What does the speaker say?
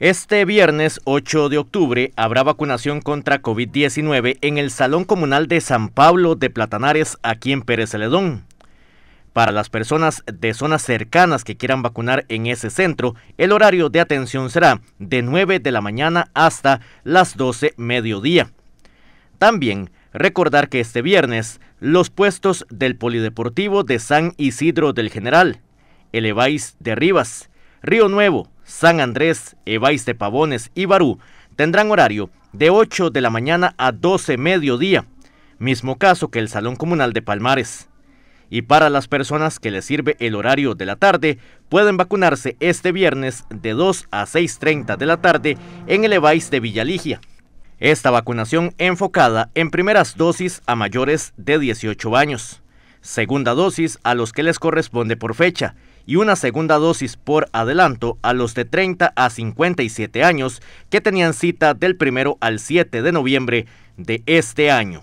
Este viernes 8 de octubre habrá vacunación contra COVID-19 en el Salón Comunal de San Pablo de Platanares, aquí en Pérez Celedón. Para las personas de zonas cercanas que quieran vacunar en ese centro, el horario de atención será de 9 de la mañana hasta las 12 mediodía. También recordar que este viernes los puestos del Polideportivo de San Isidro del General, Eleváis de Rivas, Río Nuevo, San Andrés, de Pavones y Barú tendrán horario de 8 de la mañana a 12 mediodía, mismo caso que el Salón Comunal de Palmares. Y para las personas que les sirve el horario de la tarde, pueden vacunarse este viernes de 2 a 6.30 de la tarde en el Evais de Villaligia. Esta vacunación enfocada en primeras dosis a mayores de 18 años, segunda dosis a los que les corresponde por fecha y una segunda dosis por adelanto a los de 30 a 57 años que tenían cita del primero al 7 de noviembre de este año.